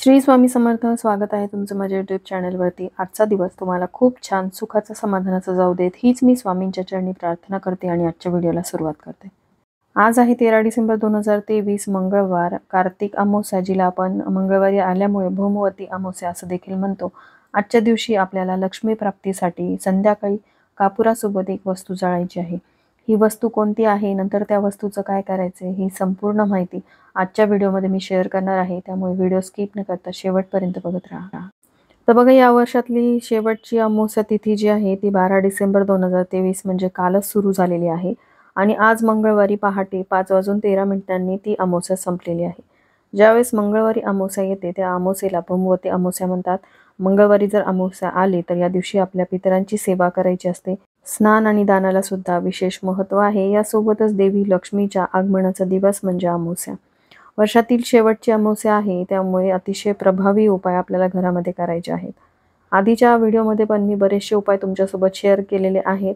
श्री स्वामी समर्थ स्वागत आहे तुमचं माझ्या यूट्यूब चॅनलवरती आजचा दिवस तुम्हाला खूप छान सुखाचा समाधानाचा जाऊ देत हीच मी स्वामींच्या चरणी प्रार्थना करते आणि आजच्या व्हिडिओला सुरुवात करते आज आहे तेरा डिसेंबर दोन हजार तेवीस मंगळवार कार्तिक अमावस्या जिला आपण मंगळवारी आल्यामुळे भूमवती अमावस्या असं देखील म्हणतो आजच्या दिवशी आपल्याला लक्ष्मी प्राप्तीसाठी संध्याकाळी कापुरासोबत एक वस्तू जाळायची आहे ही वस्तू कोणती आहे नंतर त्या वस्तूचं काय करायचं ही संपूर्ण माहिती आजच्या व्हिडिओमध्ये मी शेअर करणार आहे त्यामुळे व्हिडिओ स्किप न करता शेवटपर्यंत बघत राहा तर बघा या वर्षातली शेवटची अमावस्या तिथी जी आहे ती बारा डिसेंबर दोन हजार तेवीस म्हणजे कालच सुरू झालेली आहे आणि आज मंगळवारी पहाटे पाच वाजून तेरा मिनिटांनी ती अमावस्या संपलेली आहे ज्यावेळेस मंगळवारी अमोसा येते त्या आमोसेला ब्रह्मवती आमोसा म्हणतात मंगळवारी जर अमावस्या आली तर या दिवशी आपल्या पितरांची सेवा करायची असते स्नान आणि दानाला सुद्धा विशेष महत्त्व आहे यासोबतच देवी लक्ष्मीच्या आगमनाचा दिवस म्हणजे अमोस्या वर्षातील शेवटची अमोस्या आहे त्यामुळे अतिशय प्रभावी उपाय आपल्याला घरामध्ये करायचे आहेत आधीच्या व्हिडिओमध्ये पण मी बरेचसे उपाय तुमच्यासोबत शेअर केलेले आहेत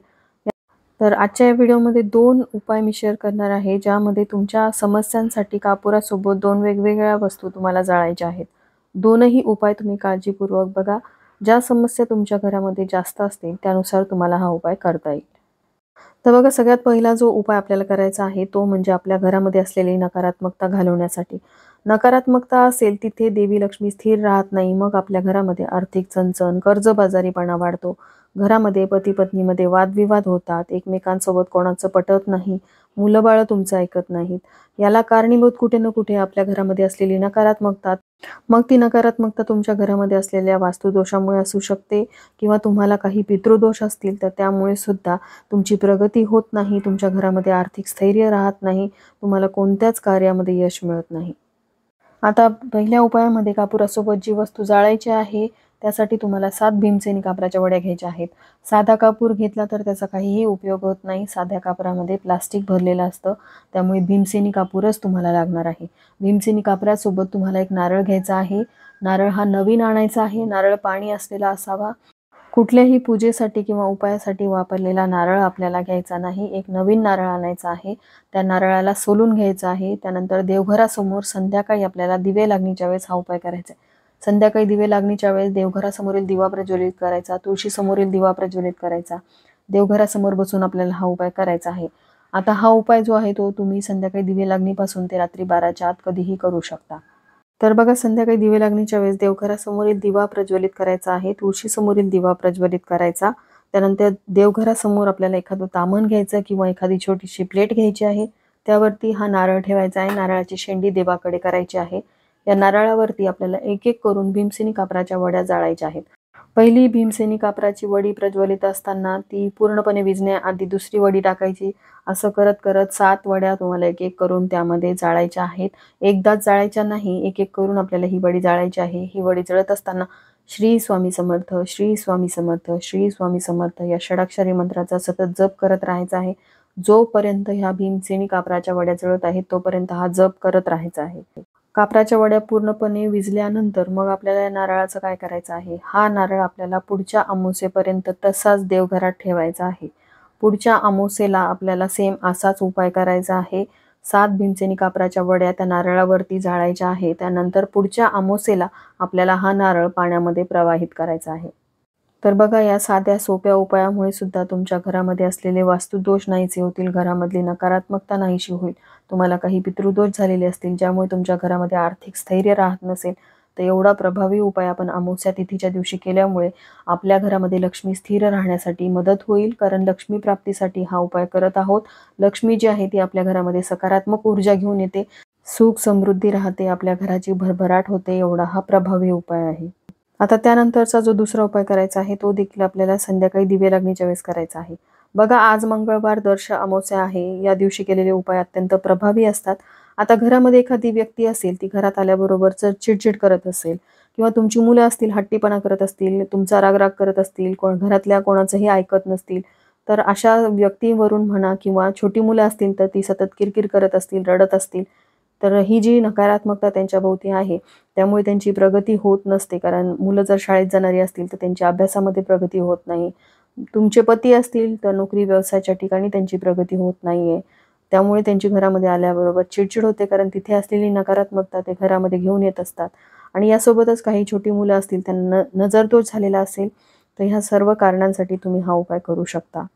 तर आजच्या या व्हिडिओमध्ये दोन उपाय मी शेअर करणार आहे ज्यामध्ये तुमच्या समस्यांसाठी कापुरासोबत दोन वेगवेगळ्या वस्तू तुम्हाला जाळायच्या आहेत दोनही उपाय तुम्ही काळजीपूर्वक बघा ज्या समस्या तुमच्या घरामध्ये जास्त असतील त्यानुसार तुम्हाला हा उपाय करता येईल तर बघा सगळ्यात पहिला जो उपाय आपल्याला करायचा आहे तो म्हणजे आपल्या घरामध्ये असलेली नकारात्मकता घालवण्यासाठी नकारात्मकता असेल तिथे देवी लक्ष्मी स्थिर राहत नाही मग आपल्या घरामध्ये आर्थिक चणचण कर्जबाजारीपणा वाढतो घरामध्ये पती पत्नीमध्ये वादविवाद होतात एकमेकांसोबत कोणाचं पटत नाही मुलं बाळं तुमचं ऐकत नाहीत याला कारणीभूत कुठे ना कुठे आपल्या घरामध्ये असलेली नकारात्मकता मग ती नकारात्मकता तुमच्या घरामध्ये असलेल्या वास्तुदोषामुळे असू शकते किंवा तुम्हाला काही पितृदोष असतील तर त्यामुळे सुद्धा तुमची प्रगती होत नाही तुमच्या घरामध्ये आर्थिक स्थैर्य राहत नाही तुम्हाला कोणत्याच कार्यामध्ये यश मिळत नाही आता पहिल्या उपायामध्ये कापुरासोबत जी वस्तू जाळायची आहे त्यासाठी तुम्हाला सात भीमसेनी कापराच्या वड्या घ्यायच्या आहेत साधा कापूर घेतला तर त्याचा काहीही उपयोग होत नाही साध्या कापरामध्ये प्लास्टिक भरलेलं असतं त्यामुळे भीमसेनी कापूरच तुम्हाला लागणार आहे भीमसेनी कापरासोबत तुम्हाला एक नारळ घ्यायचा आहे नारळ हा नवीन आणायचा आहे नारळ पाणी असलेला असावा कुठल्याही पूजेसाठी किंवा उपायासाठी वापरलेला नारळ आपल्याला घ्यायचा नाही एक नवीन नारळ आणायचा आहे त्या नारळाला सोलून घ्यायचा आहे त्यानंतर देवघरासमोर संध्याकाळी आपल्याला दिवे लागणीच्या वेळेस हा उपाय करायचा आहे संध्याकाळी दिवे लागणीच्या वेळेस देवघरासमोरील दिवा प्रज्वलित करायचा समोरील दिवा प्रज्वलित करायचा देवघरासमोर बसून आपल्याला हा उपाय करायचा आहे आता हा उपाय जो आहे तो तुम्ही संध्याकाळी दिवे लागणीपासून ते रात्री बाराच्या आत कधीही करू शकता तर बघा संध्याकाळी दिवे लागणीच्या वेळेस देवघरासमोरील दिवा प्रज्वलित करायचा आहे तुळशीसमोरील दिवा प्रज्वलित करायचा त्यानंतर देवघरासमोर आपल्याला एखादं तामण घ्यायचं किंवा एखादी छोटीशी प्लेट घ्यायची आहे त्यावरती हा नारळ ठेवायचा आहे नारळाची शेंडी देवाकडे करायची आहे या नारळावरती आपल्याला एक एक करून भीमसेनी कापराच्या वड्या जाळायच्या आहेत पहिली भीमसेनी कापराची वडी प्रज्वलित असताना ती पूर्णपणे विजण्याआधी दुसरी वडी टाकायची असं करत करत सात वड्या तुम्हाला एक एक करून त्यामध्ये जाळायच्या आहेत एकदाच जाळायच्या नाही एक एक करून आपल्याला ही वडी जाळायची आहे ही वडी जळत असताना श्री स्वामी समर्थ श्री स्वामी समर्थ श्री स्वामी समर्थ या षडाक्षरी मंत्राचा सतत जप करत राहायचा आहे जोपर्यंत ह्या भीमसेनी कापराच्या वड्या जळत आहेत तोपर्यंत हा जप करत राहायचा आहे कापराच्या वड्या पूर्णपणे विजल्यानंतर मग आपल्याला या नारळाचं काय करायचं आहे हा नारळ आपल्याला पुढच्या आमोसेपर्यंत तसाच देवघरात ठेवायचा आहे पुढच्या आमोसेला आपल्याला सेम असाच उपाय करायचा आहे सात भिंचेनी कापराच्या वड्या त्या नारळावरती जाळायच्या आहे त्यानंतर पुढच्या आमोसेला आपल्याला हा नारळ पाण्यामध्ये प्रवाहित करायचा आहे तर बघा या साध्या सोप्या उपायामुळे सुद्धा तुमच्या घरामध्ये असलेले वास्तुदोष नाहीसे होतील घरामधली नकारात्मकता नाहीशी होईल तुम्हाला काही पितृदोष झालेले असतील ज्यामुळे तुमच्या घरामध्ये आर्थिक स्थैर्य राहत नसेल तर एवढा प्रभावी उपाय आपण अमोस्या तिथीच्या दिवशी केल्यामुळे आपल्या घरामध्ये लक्ष्मी स्थिर राहण्यासाठी मदत होईल कारण लक्ष्मी प्राप्तीसाठी हा उपाय करत आहोत लक्ष्मी जी आहे ती आपल्या घरामध्ये सकारात्मक ऊर्जा घेऊन येते सुख समृद्धी राहते आपल्या घराची भरभराट होते एवढा हा प्रभावी उपाय आहे आता त्यानंतरचा जो दुसरा उपाय करायचा आहे तो देखील आपल्याला संध्याकाळी दिवे लागण्याच्या वेळेस करायचा आहे बघा आज मंगळवार दर्श अमावस्या आहे या दिवशी केलेले उपाय अत्यंत प्रभावी असतात आता घरामध्ये एखादी व्यक्ती असेल ती घरात आल्याबरोबर जर चिडचिड करत असेल किंवा तुमची मुलं असतील हट्टीपणा करत असतील तुमचा रागराग करत असतील कोण घरातल्या कोणाचंही ऐकत नसतील तर अशा व्यक्तीवरून म्हणा किंवा छोटी मुलं असतील तर ती सतत किरकिर करत असतील रडत असतील तर ही जी नकारात्मकता त्यांच्या भोवती आहे त्यामुळे त्यांची प्रगती होत नसते कारण मुलं जर शाळेत जाणारी असतील तर त्यांच्या अभ्यासामध्ये प्रगती होत नाही तुमचे पती असतील तर नोकरी व्यवसायाच्या ठिकाणी त्यांची प्रगती होत नाही त्यामुळे त्यांची घरामध्ये आल्याबरोबर चिडचिड होते कारण तिथे असलेली नकारात्मकता ते घरामध्ये घेऊन येत असतात आणि यासोबतच काही छोटी मुलं असतील त्यांना नजरदोष झालेला असेल तर ह्या सर्व कारणांसाठी तुम्ही हा उपाय करू शकता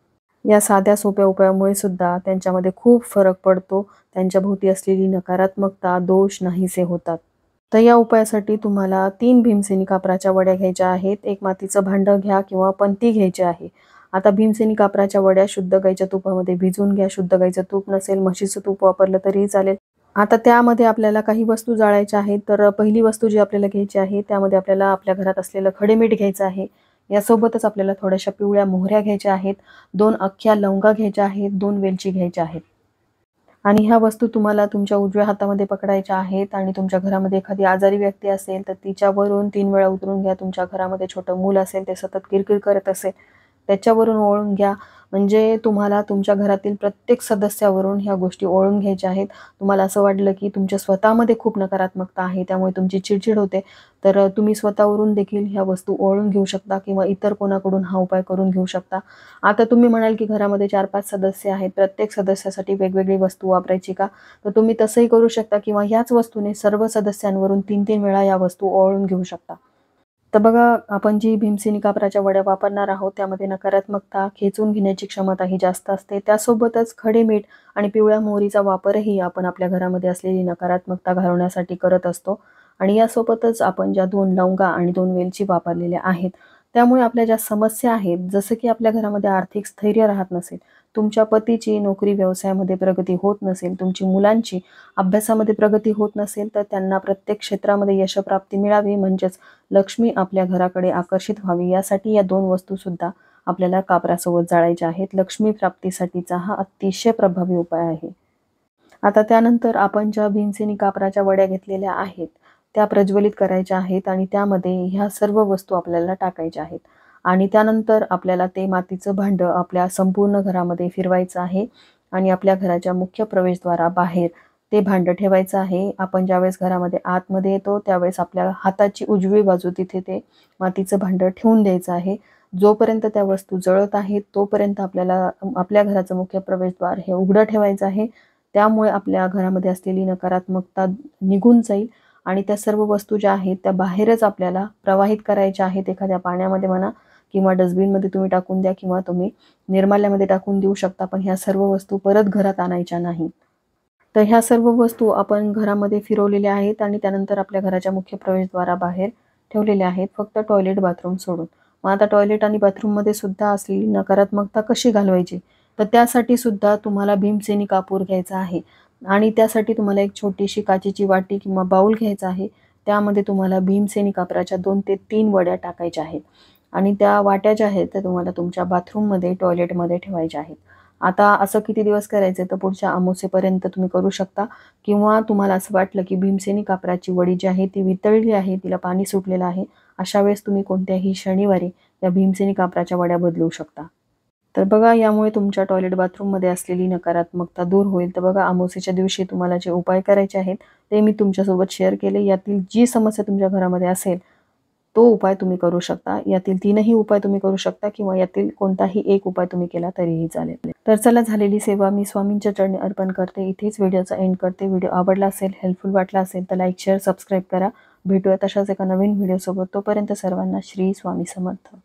या साध्या सोप्या उपायामुळे सुद्धा त्यांच्यामध्ये खूप फरक पडतो त्यांच्या भोवती असलेली नकारात्मकता दोष नाहीसे होतात तर या उपायासाठी तुम्हाला तीन भीमसेनी कापराच्या वड्या घ्यायच्या आहेत एक मातीचं भांडं घ्या किंवा पंती घ्यायची आहे आता भीमसेनी कापराच्या वड्या शुद्ध गाईच्या तुपामध्ये भिजून घ्या शुद्ध गाईचं तूप नसेल म्हशीचं तूप वापरलं तरी चालेल आता त्यामध्ये आपल्याला काही वस्तू जाळायच्या आहेत तर पहिली वस्तू जी आपल्याला घ्यायची आहे त्यामध्ये आपल्याला आपल्या घरात असलेलं खडे मीठ घ्यायचं आहे यासोबतच आपल्याला थोड्याशा पिवळ्या मोहऱ्या घ्यायच्या आहेत दोन अख्ख्या लवंगा घ्यायच्या आहेत दोन वेलची घ्यायच्या आहेत आणि ह्या वस्तू तुम्हाला तुमच्या उजव्या हातामध्ये पकडायच्या आहेत आणि तुमच्या घरामध्ये एखादी आजारी व्यक्ती असेल तर तिच्यावरून तीन वेळा उतरून घ्या तुमच्या घरामध्ये छोटं मूल असेल ते सतत किरकिर करत असेल त्याच्यावरून ओळून घ्या म्हणजे तुम्हाला तुमच्या घरातील प्रत्येक सदस्यावरून ह्या गोष्टी ओळून घ्यायच्या आहेत तुम्हाला असं वाटलं की तुमच्या स्वतःमध्ये खूप नकारात्मकता आहे त्यामुळे तुमची चिडचिड होते तर तुम्ही स्वतःवरून देखील ह्या वस्तू ओळून घेऊ शकता किंवा इतर कोणाकडून हा उपाय करून घेऊ शकता आता तुम्ही म्हणाल की घरामध्ये चार पाच सदस्य आहेत प्रत्येक सदस्यासाठी वेगवेगळी वस्तू वापरायची का तर तुम्ही तसंही करू शकता किंवा ह्याच वस्तूने सर्व सदस्यांवरून तीन तीन वेळा या वस्तू ओळून घेऊ शकता तर बघा आपण जी भीमसेनी कापराच्या वड्या वापरणार आहोत त्यामध्ये नकारात्मकता खेचून घेण्याची क्षमता ही जास्त असते त्यासोबतच खडे मीठ आणि पिवळ्या मोहरीचा वापरही आपण आपल्या घरामध्ये असलेली नकारात्मकता घालवण्यासाठी करत असतो आणि यासोबतच आपण ज्या दोन लवंगा आणि दोन वेलची वापरलेल्या आहेत त्यामुळे आपल्या ज्या समस्या आहेत जसं की आपल्या घरामध्ये आर्थिक स्थैर्य राहत नसेल तुमच्या पतीची नोकरी व्यवसायामध्ये प्रगती होत नसेल तुमची मुलांची अभ्यासामध्ये प्रगती होत नसेल तर त्यांना प्रत्येक क्षेत्रामध्ये यशप्राप्ती मिळावी म्हणजेच लक्ष्मी आपल्या घराकडे आकर्षित व्हावी यासाठी या दोन वस्तूसुद्धा आपल्याला कापरासोबत जाळायच्या आहेत लक्ष्मी प्राप्तीसाठीचा हा अतिशय प्रभावी उपाय आहे आता त्यानंतर आपण ज्या भीमसेनी कापराच्या वड्या घेतलेल्या आहेत त्या प्रज्वलित करायच्या आहेत आणि त्यामध्ये ह्या सर्व वस्तू आपल्याला टाकायच्या आहेत आणि त्यानंतर आपल्याला ते मातीचं भांडं आपल्या संपूर्ण घरामध्ये फिरवायचं आहे आणि आपल्या घराच्या मुख्य प्रवेशद्वारा बाहेर ते भांडं ठेवायचं आहे आपण ज्यावेळेस घरामध्ये आतमध्ये येतो त्यावेळेस आपल्या हाताची उजवी बाजू तिथे ते मातीचं भांडं ठेवून द्यायचं आहे जोपर्यंत त्या वस्तू जळत आहेत तोपर्यंत आपल्याला आपल्या घराचं मुख्य प्रवेशद्वार हे उघडं ठेवायचं आहे त्यामुळे आपल्या घरामध्ये असलेली नकारात्मकता निघून जाईल आणि त्या सर्व वस्तू ज्या आहेत त्या बाहेरच आपल्याला प्रवाहित करायच्या आहेत एखाद्या पाण्यामध्ये म्हणा किंवा डस्टबिनमध्ये तुम्ही टाकून द्या किंवा तुम्ही निर्माल्यामध्ये टाकून देऊ शकता पण ह्या सर्व वस्तू परत घरात आणायच्या नाहीत तर ह्या सर्व वस्तू आपण घरामध्ये फिरवलेल्या आहेत आणि त्यानंतर आपल्या घराच्या मुख्य प्रवेशद्वाराबाहेर ठेवलेल्या आहेत फक्त टॉयलेट बाथरूम सोडून मग आता टॉयलेट आणि बाथरूममध्ये सुद्धा असलेली नकारात्मकता कशी घालवायची तर त्यासाठी सुद्धा तुम्हाला भीमसेनी कापूर घ्यायचा आहे आणि त्यासाठी तुम्हाला एक छोटीशी काचेची वाटी किंवा बाऊल घ्यायचा आहे त्यामध्ये तुम्हाला भीमसेनी कापराच्या दोन ते तीन वड्या टाकायच्या आहेत आणि त्या वाट्या ज्या आहेत त्या तुम्हाला तुमच्या बाथरूममध्ये टॉयलेटमध्ये ठेवायच्या आहेत आता असं किती दिवस करायचं तर पुढच्या अमोसेपर्यंत तुम्ही करू शकता किंवा तुम्हाला असं वाटलं की भीमसेनी कापराची वडी जी आहे ती वितळली आहे तिला पाणी सुटलेलं आहे अशा वेळेस तुम्ही कोणत्याही शनिवारी या भीमसेनी कापराच्या वड्या बदलू शकता तर बघा यामुळे तुमच्या टॉयलेट बाथरूममध्ये असलेली नकारात्मकता दूर होईल तर बघा आमोसेच्या दिवशी तुम्हाला जे उपाय करायचे आहेत ते मी तुमच्यासोबत शेअर केले यातील जी समस्या तुमच्या घरामध्ये असेल तो उपाय तुम्ही करू शकता यातील तीनही उपाय तुम्ही करू शकता किंवा यातील कोणताही एक उपाय तुम्ही केला तरीही चालेल तर चला झालेली सेवा मी स्वामींच्या चरणी अर्पण करते इथेच व्हिडिओचा एंड करते व्हिडिओ आवडला असेल हेल्पफुल वाटला असेल तर लाईक शेअर सबस्क्राईब करा भेटूया तशाच एका नवीन व्हिडिओसोबत तोपर्यंत सर्वांना श्री स्वामी समर्थ